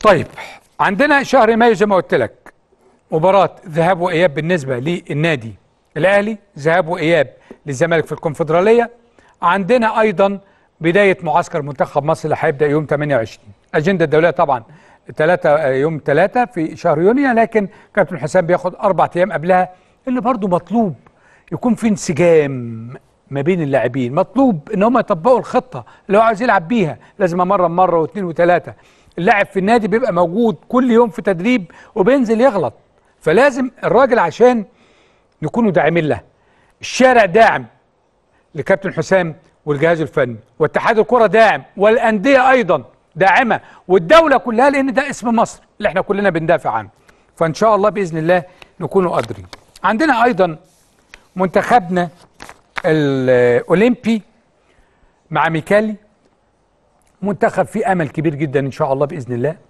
طيب عندنا شهر مايو زي ما قلت لك مباراة ذهاب وإياب بالنسبة للنادي الأهلي ذهاب وإياب للزمالك في الكونفدرالية عندنا أيضا بداية معسكر منتخب مصر اللي هيبدأ يوم 28 أجندة الدولية طبعا 3 آه، يوم 3 في شهر يونيو لكن كابتن حسام بياخد أربع أيام قبلها اللي برضه مطلوب يكون في انسجام ما بين اللاعبين مطلوب ان هم يطبقوا الخطه اللي هو عايز يلعب بيها لازم امرن مره واثنين وثلاثه اللاعب في النادي بيبقى موجود كل يوم في تدريب وبينزل يغلط فلازم الراجل عشان نكون داعمين له الشارع داعم لكابتن حسام والجهاز الفني واتحاد الكره داعم والانديه ايضا داعمه والدوله كلها لان ده اسم مصر اللي احنا كلنا بندافع عنه فان شاء الله باذن الله نكونوا قادرين عندنا ايضا منتخبنا الاولمبي مع ميكالي منتخب فيه امل كبير جدا ان شاء الله باذن الله